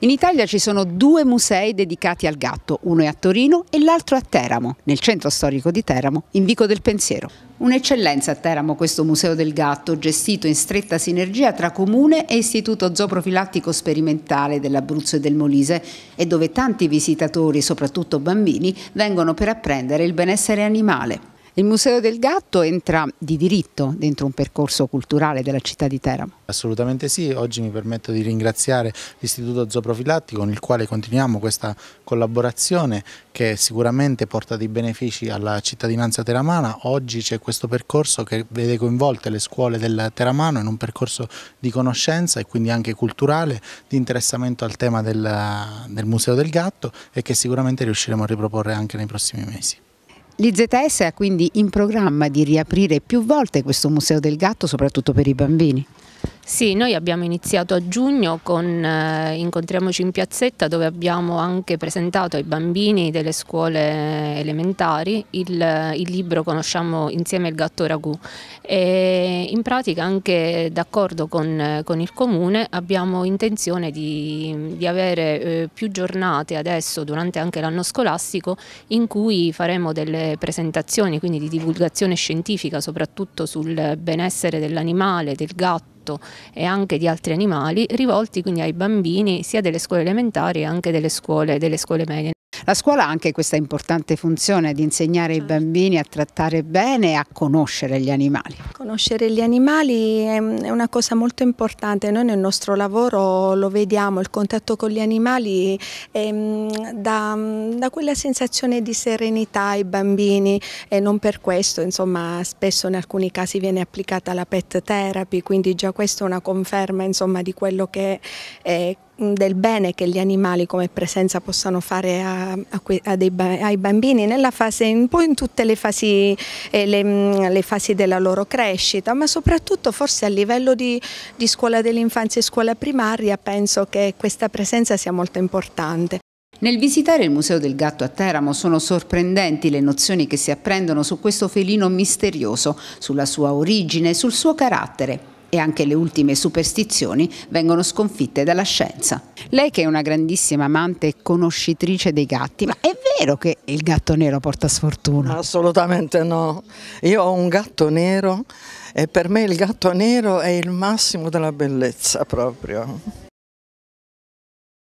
In Italia ci sono due musei dedicati al gatto, uno è a Torino e l'altro a Teramo, nel centro storico di Teramo, in Vico del Pensiero. Un'eccellenza a Teramo questo Museo del Gatto, gestito in stretta sinergia tra Comune e Istituto Zooprofilattico Sperimentale dell'Abruzzo e del Molise e dove tanti visitatori, soprattutto bambini, vengono per apprendere il benessere animale. Il Museo del Gatto entra di diritto dentro un percorso culturale della città di Teramo. Assolutamente sì, oggi mi permetto di ringraziare l'Istituto Zooprofilattico con il quale continuiamo questa collaborazione che sicuramente porta dei benefici alla cittadinanza teramana. Oggi c'è questo percorso che vede coinvolte le scuole del teramano in un percorso di conoscenza e quindi anche culturale, di interessamento al tema del, del Museo del Gatto e che sicuramente riusciremo a riproporre anche nei prossimi mesi. L'IZS ha quindi in programma di riaprire più volte questo museo del gatto, soprattutto per i bambini. Sì, noi abbiamo iniziato a giugno con eh, Incontriamoci in piazzetta dove abbiamo anche presentato ai bambini delle scuole elementari il, il libro Conosciamo insieme il gatto ragù e in pratica anche d'accordo con, con, il comune abbiamo intenzione di, di avere eh, più giornate adesso durante anche l'anno scolastico in cui faremo delle presentazioni quindi di divulgazione scientifica soprattutto sul benessere dell'animale, del gatto gatto e anche di altri animali rivolti quindi ai bambini sia delle scuole elementari che anche delle scuole, delle scuole medie. La scuola ha anche questa importante funzione di insegnare certo. i bambini a trattare bene e a conoscere gli animali. Conoscere gli animali è una cosa molto importante, noi nel nostro lavoro lo vediamo, il contatto con gli animali ehm, dà, dà quella sensazione di serenità ai bambini e non per questo, insomma, spesso in alcuni casi viene applicata la pet therapy, quindi già questa è una conferma insomma, di quello che, è, Mm, del bene che gli animali come presenza possano fare a, a, a dei, ai bambini nella fase, un po' in tutte le fasi, eh, le, mm, le fasi, della loro crescita, ma soprattutto forse a livello di, di scuola dell'infanzia e scuola primaria penso che questa presenza sia molto importante. Nel visitare il Museo del Gatto a Teramo sono sorprendenti le nozioni che si apprendono su questo felino misterioso, sulla sua origine e sul suo carattere e anche le ultime superstizioni vengono sconfitte dalla scienza. Lei che è una grandissima amante e conoscitrice dei gatti, ma è vero che il gatto nero porta sfortuna? Assolutamente no. Io ho un gatto nero e per me il gatto nero è il massimo della bellezza proprio.